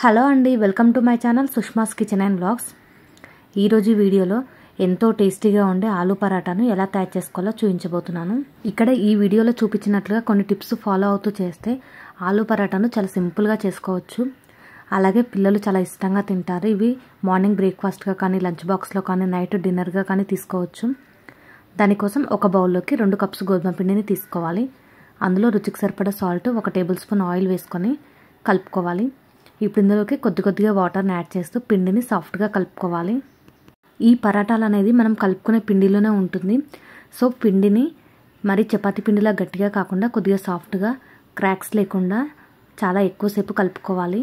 hello అండి welcome to my channel Sushma's kitchen and blogs ఈరోజు వీడియోలో ఎంతో టేస్టీగా ఉండే ఆలూ పరాటాను ఎలా తయారు చేసుకోవాలో చూపించబోతున్నాను ఇక్కడ ఈ వీడియోలో చూపించినట్లుగా కొన్ని టిప్స్ ఫాలో అవుతూ చేస్తే ఆలూ పరాటాను చాలా సింపుల్గా చేసుకోవచ్చు అలాగే పిల్లలు చాలా ఇష్టంగా తింటారు ఇవి మార్నింగ్ బ్రేక్ఫాస్ట్గా కానీ లంచ్ బాక్స్లో కానీ నైట్ డిన్నర్గా కానీ తీసుకోవచ్చు దానికోసం ఒక బౌల్లోకి రెండు కప్స్ గోధుమ పిండిని తీసుకోవాలి అందులో రుచికి సరిపడే సాల్ట్ ఒక టేబుల్ స్పూన్ ఆయిల్ వేసుకొని కలుపుకోవాలి ఇప్పుడు ఇందులోకి కొద్ది కొద్దిగా వాటర్ని యాడ్ చేస్తూ పిండిని సాఫ్ట్గా కలుపుకోవాలి ఈ పరాటాలు అనేది మనం కలుపుకునే పిండిలోనే ఉంటుంది సో పిండిని మరి చపాతి పిండిలా గట్టిగా కాకుండా కొద్దిగా సాఫ్ట్గా క్రాక్స్ లేకుండా చాలా ఎక్కువసేపు కలుపుకోవాలి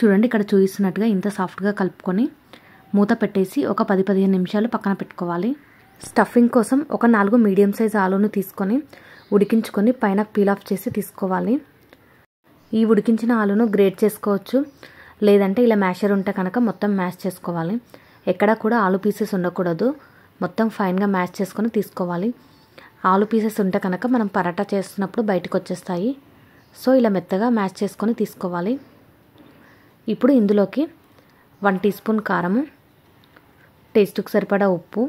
చూడండి ఇక్కడ చూపిస్తున్నట్టుగా ఇంత సాఫ్ట్గా కలుపుకొని మూత పెట్టేసి ఒక పది పదిహేను నిమిషాలు పక్కన పెట్టుకోవాలి స్టఫింగ్ కోసం ఒక నాలుగు మీడియం సైజ్ ఆలూను తీసుకొని ఉడికించుకొని పైన పీల్ ఆఫ్ చేసి తీసుకోవాలి ఈ ఉడికించిన ఆలును గ్రేట్ చేసుకోవచ్చు లేదంటే ఇలా మ్యాషర్ ఉంటే కనుక మొత్తం మ్యాష్ చేసుకోవాలి ఎక్కడా కూడా ఆలు పీసెస్ ఉండకూడదు మొత్తం ఫైన్గా మ్యాష్ చేసుకొని తీసుకోవాలి ఆలు పీసెస్ ఉంటే కనుక మనం పరాటా చేస్తున్నప్పుడు బయటకు వచ్చేస్తాయి సో ఇలా మెత్తగా మ్యాష్ చేసుకొని తీసుకోవాలి ఇప్పుడు ఇందులోకి వన్ టీ స్పూన్ కారము టేస్ట్కి సరిపడా ఉప్పు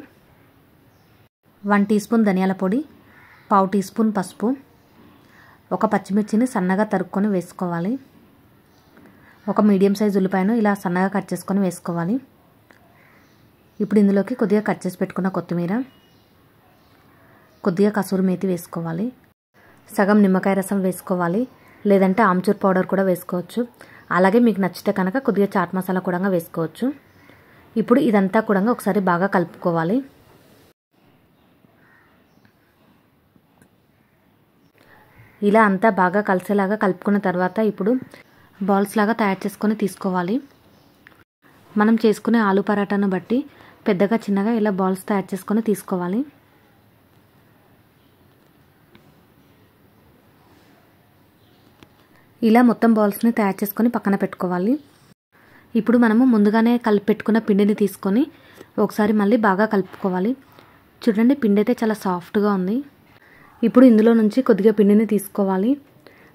వన్ టీ స్పూన్ ధనియాల పొడి పావు టీ స్పూన్ పసుపు ఒక పచ్చిమిర్చిని సన్నగా తరుక్కొని వేసుకోవాలి ఒక మీడియం సైజ్ ఉల్లిపాయను ఇలా సన్నగా కట్ చేసుకొని వేసుకోవాలి ఇప్పుడు ఇందులోకి కొద్దిగా కట్ చేసి పెట్టుకున్న కొత్తిమీర కొద్దిగా కసూరి మేతి వేసుకోవాలి సగం నిమ్మకాయ రసం వేసుకోవాలి లేదంటే ఆమ్చూర్ పౌడర్ కూడా వేసుకోవచ్చు అలాగే మీకు నచ్చితే కనుక కొద్దిగా చాట్ మసాలా కూడా వేసుకోవచ్చు ఇప్పుడు ఇదంతా కూడా ఒకసారి బాగా కలుపుకోవాలి ఇలా అంతా బాగా కలిసేలాగా కలుపుకున్న తర్వాత ఇప్పుడు బాల్స్ లాగా తయారు చేసుకొని తీసుకోవాలి మనం చేసుకునే ఆలు పరాటాను బట్టి పెద్దగా చిన్నగా ఇలా బాల్స్ తయారు చేసుకొని తీసుకోవాలి ఇలా మొత్తం బాల్స్ని తయారు చేసుకొని పక్కన పెట్టుకోవాలి ఇప్పుడు మనము ముందుగానే కలిపి పెట్టుకున్న పిండిని తీసుకొని ఒకసారి మళ్ళీ బాగా కలుపుకోవాలి చూడండి పిండి అయితే చాలా సాఫ్ట్గా ఉంది ఇప్పుడు ఇందులో నుంచి కొద్దిగా పిండిని తీసుకోవాలి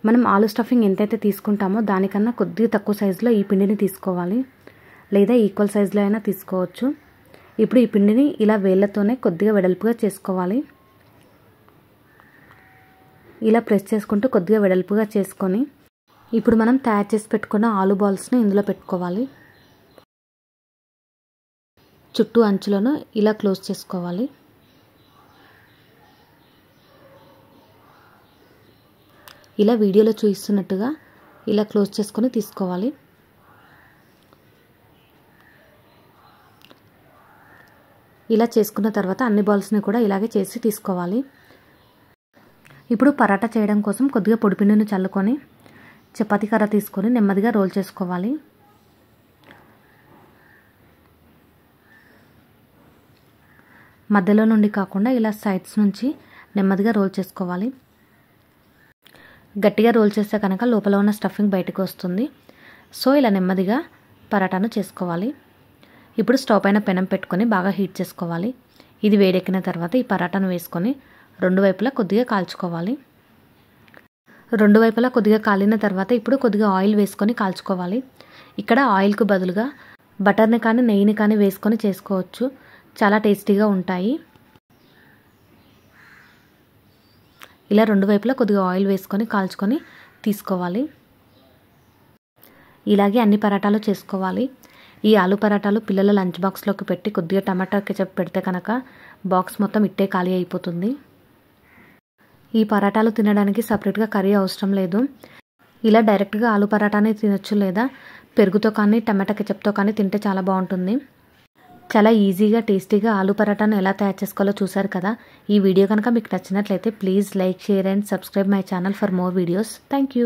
మనం ఆలు స్టఫింగ్ ఎంతైతే తీసుకుంటామో దానికన్నా కొద్దిగా తక్కువ సైజులో ఈ పిండిని తీసుకోవాలి లేదా ఈక్వల్ సైజులో అయినా తీసుకోవచ్చు ఇప్పుడు ఈ పిండిని ఇలా వేళ్ళతోనే కొద్దిగా వెడల్పుగా చేసుకోవాలి ఇలా ప్రెస్ చేసుకుంటూ కొద్దిగా వెడల్పుగా చేసుకొని ఇప్పుడు మనం తయారు చేసి పెట్టుకున్న ఆలు బాల్స్ని ఇందులో పెట్టుకోవాలి చుట్టూ అంచులను ఇలా క్లోజ్ చేసుకోవాలి ఇలా వీడియోలో చూపిస్తున్నట్టుగా ఇలా క్లోజ్ చేసుకొని తీసుకోవాలి ఇలా చేసుకున్న తర్వాత అన్ని బాల్స్ని కూడా ఇలాగే చేసి తీసుకోవాలి ఇప్పుడు పరాటా చేయడం కోసం కొద్దిగా పొడిపిండిని చల్లుకొని చపాతీ కర్ర తీసుకొని నెమ్మదిగా రోల్ చేసుకోవాలి మధ్యలో నుండి కాకుండా ఇలా సైడ్స్ నుంచి నెమ్మదిగా రోల్ చేసుకోవాలి గట్టిగా రోల్ చేస్తే కనుక లోపల ఉన్న స్టఫింగ్ బయటకు వస్తుంది సో ఇలా నెమ్మదిగా పరాటాను చేసుకోవాలి ఇప్పుడు స్టవ్ పైన పెనం పెట్టుకొని బాగా హీట్ చేసుకోవాలి ఇది వేడెక్కిన తర్వాత ఈ పరాటాను వేసుకొని రెండు వైపులా కొద్దిగా కాల్చుకోవాలి రెండు వైపులా కొద్దిగా కాలిన తర్వాత ఇప్పుడు కొద్దిగా ఆయిల్ వేసుకొని కాల్చుకోవాలి ఇక్కడ ఆయిల్కు బదులుగా బటర్ని కానీ నెయ్యిని కానీ వేసుకొని చేసుకోవచ్చు చాలా టేస్టీగా ఉంటాయి ఇలా రెండు వైపులా కొద్దిగా ఆయిల్ వేసుకొని కాల్చుకొని తీసుకోవాలి ఇలాగే అన్ని పరాటాలు చేసుకోవాలి ఈ ఆలు పరాటాలు పిల్లల లంచ్ బాక్స్లోకి పెట్టి కొద్దిగా టమాటా కెచప్ పెడితే కనుక బాక్స్ మొత్తం ఇట్టే ఖాళీ అయిపోతుంది ఈ పరాటాలు తినడానికి సపరేట్గా కర్రీ అవసరం లేదు ఇలా డైరెక్ట్గా ఆలు పరాటానే తినొచ్చు లేదా పెరుగుతో కానీ టమాటా కెచప్తో కానీ తింటే చాలా బాగుంటుంది చాలా ఈజీగా టేస్టీగా ఆలు పరాటాను ఎలా తయారు చేసుకోవాలో చూసారు కదా ఈ వీడియో కనుక మీకు నచ్చినట్లయితే please like share and subscribe my channel for more videos thank